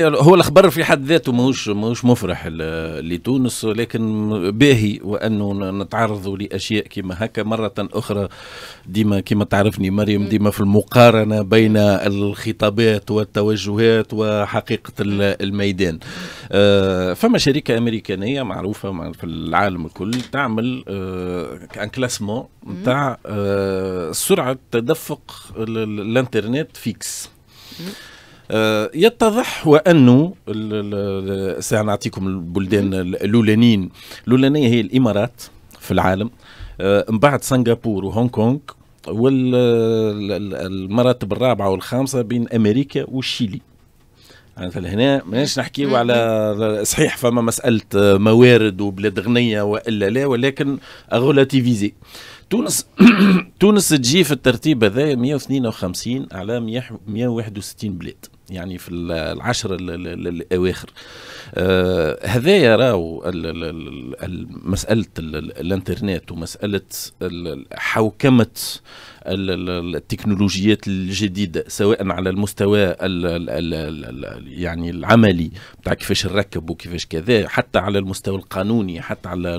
يعني هو الخبر في حد ذاته ماهوش ماهوش مفرح لتونس لكن باهي وانه نتعرضوا لاشياء كما هكا مره اخرى ديما كما تعرفني مريم ديما في المقارنه بين الخطابات والتوجهات وحقيقه الميدان آه، فما شركه امريكانيه معروفه في العالم الكل تعمل ان كلاسمون نتاع سرعه تدفق الانترنت فيكس آه، يتضح وانه سنعطيكم البلدان الاولانيين الاولانيه هي الامارات في العالم آه، من بعد سنغافور وهونغ كونغ والمراتب الرابعه والخامسه بين امريكا والشيلي مثلا هنا ماناش نحكيو على صحيح فما مساله موارد وبلاد غنيه والا لا ولكن اغولاتيفيزي تونس تونس تجي في الترتيب هذا 152 على 161 بلاد يعني في العشر الاواخر هذايا راهو مساله الانترنت ومساله حوكمه التكنولوجيات الجديده سواء على المستوى الـ الـ الـ يعني العملي بتاع كيفاش نركب وكيفاش كذا حتى على المستوى القانوني حتى على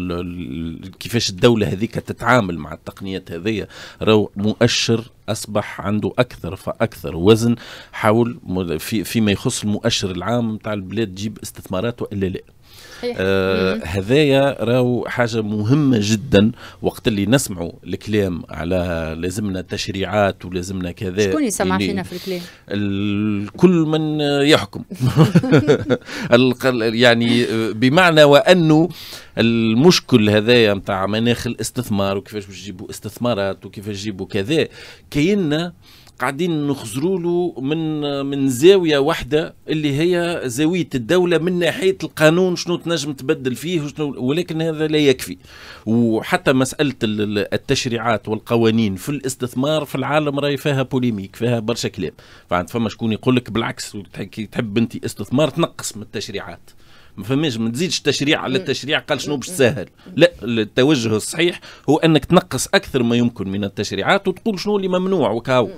كيفاش الدوله هذيك تتعامل مع التقنيات هذيا راهو مؤشر اصبح عنده اكثر فاكثر وزن حول في فيما يخص المؤشر العام تاع البلاد تجيب استثمارات والا لا آه هذايا راهو حاجه مهمه جدا وقت اللي نسمعوا الكلام على لازمنا تشريعات ولازمنا كذا شكون يسمع فينا في الكلام كل من يحكم يعني بمعنى وانه المشكل هذايا نتاع مناخ الاستثمار وكيفاش باش يجيبوا استثمارات وكيفاش يجيبوا كذا كايننا قاعدين نخزروا له من من زاويه واحده اللي هي زاويه الدوله من ناحيه القانون شنو تنجم تبدل فيه وشنو ولكن هذا لا يكفي وحتى مساله التشريعات والقوانين في الاستثمار في العالم راهي فيها بوليميك فيها برشا كلام فما شكون يقول لك بالعكس تحب انت استثمار تنقص من التشريعات ما فماش ما تزيدش تشريع على التشريع قال شنو باش تسهل لا التوجه الصحيح هو انك تنقص اكثر ما يمكن من التشريعات وتقول شنو اللي ممنوع وكاو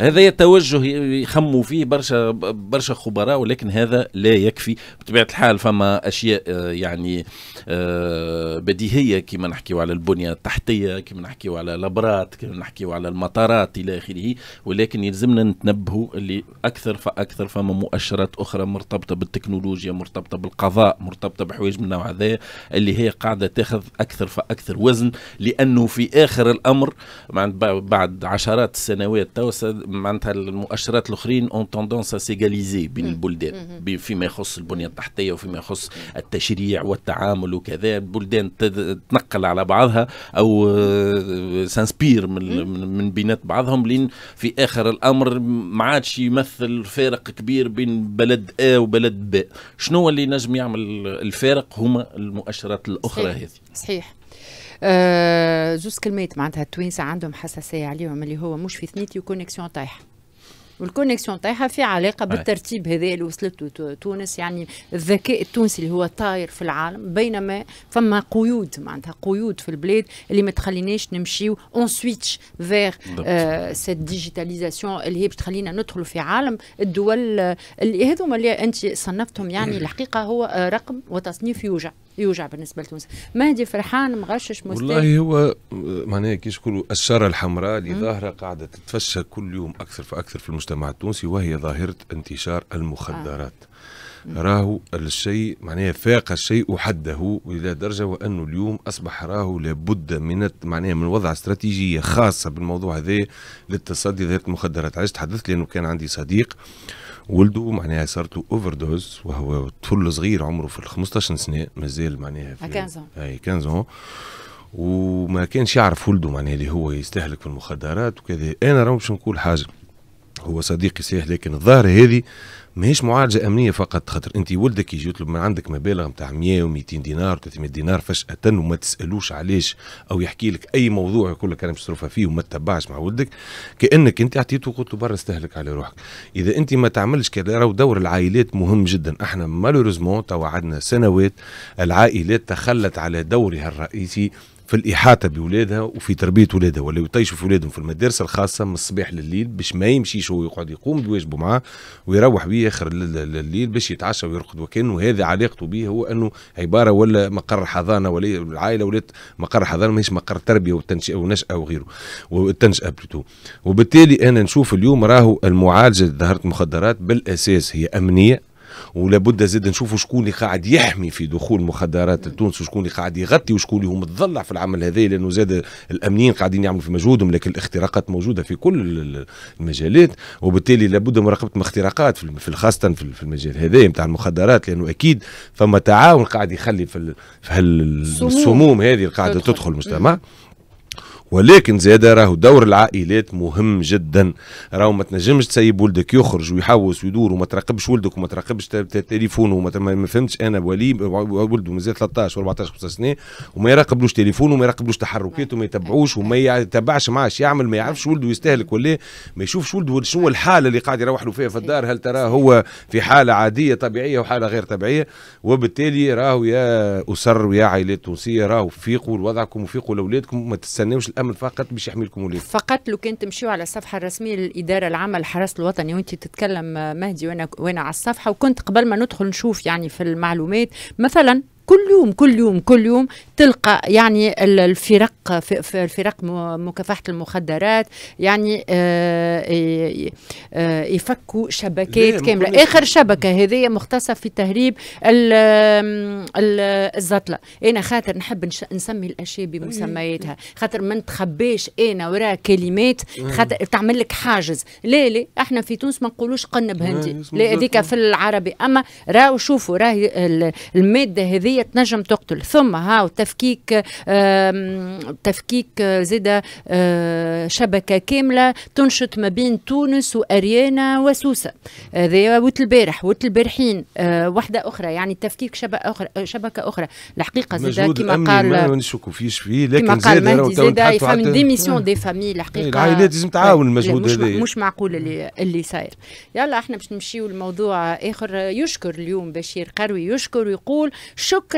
هذا توجه يخموا فيه برشا برشا خبراء ولكن هذا لا يكفي بطبيعه الحال فما اشياء آه، يعني آه، بديهيه كما نحكيو على البنيه التحتيه كما نحكيو على لابرات كما نحكيو على المطارات الى اخره ولكن يلزمنا نتنبهوا اللي اكثر فاكثر فما مؤشرات اخرى مرتبطه بالتكنولوجيا مرتبطه بالقضاء مرتبطه بحوايج من النوع هذا اللي هي قاعده تاخذ اكثر فاكثر وزن لانه في اخر الامر بعد عشرات السنوات تو معناتها المؤشرات الاخرين اون توندونس سيغاليزي بين البلدان فيما يخص البنيه التحتيه وفيما يخص التشريع والتعامل وكذا البلدان تنقل على بعضها او آه، سانسبير من, من بينات بعضهم لين في اخر الامر ما عادش يمثل فارق كبير بين بلد ا وبلد ب شنو اللي نجم يعمل الفارق هما المؤشرات الاخرى هذه صحيح آه زوز كلمات معناتها التوانسه عندهم حساسيه عليهم اللي هو مش في ثنيتي وكونيكسيون طايحه والكونيكسيون طايحه في علاقه آه. بالترتيب هذا اللي وصلته تونس يعني الذكاء التونسي اللي هو طاير في العالم بينما فما قيود معناتها قيود في البلاد اللي ما تخليناش نمشيو اون سويتش فيغ سيت ديجيتاليزاسيون اللي هي باش تخلينا ندخلوا في عالم الدول اللي هذوما اللي انت صنفتهم يعني الحقيقه هو آه، رقم وتصنيف يوجع يوجع بالنسبه لتونس مهدي فرحان مغشش مستهل والله هو معناها كي يقولوا الشاره الحمراء اللي ظاهره قاعده تتفشى كل يوم اكثر فاكثر في المجتمع التونسي وهي ظاهره انتشار المخدرات آه. راهو الشيء معناها فاق الشيء حده الى درجه وانه اليوم اصبح راهو لابد من معناها من وضع استراتيجيه خاصه بالموضوع هذا للتصدي لهذه المخدرات علاش تحدثت لانه كان عندي صديق ولده معناها صارت له اوفر دوز وهو طفل صغير عمره في ال 15 سنه مازال معناها في 15 اي 15 وما كانش يعرف ولده معناها اللي هو يستهلك في المخدرات وكذا انا راهو باش نقول حاجه هو صديقي صحيح لكن الظاهرة هذه ماهيش معالجة أمنية فقط خاطر أنت ولدك يجي يطلب من عندك مبالغ نتاع 100 و200 دينار و300 دينار فجأة وما تسألوش علاش أو يحكي لك أي موضوع يقول لك أنا مش تصرفها فيه وما تتبعش مع ولدك كأنك أنت أعطيته قلت له برا استهلك على روحك إذا أنت ما تعملش كذا راهو دور العائلات مهم جدا احنا مالوريزمون توعدنا عندنا سنوات العائلات تخلت على دورها الرئيسي في الاحاطه بولادها وفي تربيه ولادها ولا يطيشوا في ولادهم في المدارس الخاصه من الصباح لليل باش ما يمشيش هو يقعد يقوم بواجبه معاه ويروح بيه اخر الليل باش يتعشى ويرقد وكانه هذه علاقته به هو انه عباره ولا مقر حضانه ولا العائله ولات مقر حضانه ماهيش مقر تربيه وتنشئه ونشاه وغيره والتنشئه بلوتو وبالتالي انا نشوف اليوم راهو المعالجه ظهرت المخدرات بالاساس هي امنيه ولابد زاد نشوفوا شكون اللي قاعد يحمي في دخول مخدرات لتونس وشكون اللي قاعد يغطي وشكون اللي هو متضلع في العمل هذا لانه زاد الامنيين قاعدين يعملوا في مجهودهم لكن الاختراقات موجوده في كل المجالات وبالتالي لابد مراقبه اختراقات في خاصه في المجال هذا نتاع المخدرات لانه اكيد فما تعاون قاعد يخلي في, في هالسموم هذه قاعده تدخل المجتمع ولكن زاد راهو دور العائلات مهم جدا راهو ما تنجمش تسيب ولدك يخرج ويحوس ويدور وما تراقبش ولدك وما تراقبش تليفونه وما فهمتش انا ولي ولده مازال 13 و14 15 سنه وما يراقبلوش تليفونه وما يراقبلوش تحركاته وما يتبعوش وما يتبعش معاش يعمل ما يعرفش ولده يستهلك ولا ما يشوفش ولده شنو الحاله اللي قاعد يروح له فيها في الدار هل تراه هو في حاله عاديه طبيعيه وحاله غير طبيعيه وبالتالي راهو يا اسر ويا عائلات تونسيه راهو فيقوا لوضعكم وفيقوا لاولادكم ما تستناوش الامن فقط باش يحميكم ولادكم فقط لو كان تمشيو على الصفحه الرسميه للاداره العامه للحرس الوطني وانت تتكلم مهدي وانا وانا على الصفحه وكنت قبل ما ندخل نشوف يعني في المعلومات مثلا كل يوم كل يوم كل يوم تلقى يعني الفرق في الفرق مكافحه المخدرات يعني آه، آه، يفكوا شبكات كامله اخر شبكه هذه مختصه في تهريب الزطله انا خاطر نحب نسمي الاشياء بمسمياتها خاطر ما نتخباش انا وراء كلمات خاطر تعمل لك حاجز لا لا احنا في تونس ما نقولوش قنب هندي لا هذيك في العربي اما راهو شوفوا راهي الماده هذه تنجم تقتل ثم هاو تفكيك تفكيك زادة آه، شبكة كاملة تنشط ما بين تونس وأريانا وسوسة هذا آه، وت البارح وت البارحين آه، واحدة أخرى يعني تفكيك شبكة أخرى شبكة أخرى الحقيقة زيدا كما قال ما نشكو فيش فيه لكن زيدا زادة يفهم ديميسيون دي فامي الحقيقة إيه، العائلات لازم تعاون طيب، المجهود هذا مش معقول اللي اللي صاير يلا احنا باش نمشيو لموضوع آخر يشكر اليوم بشير قروي يشكر ويقول شكرا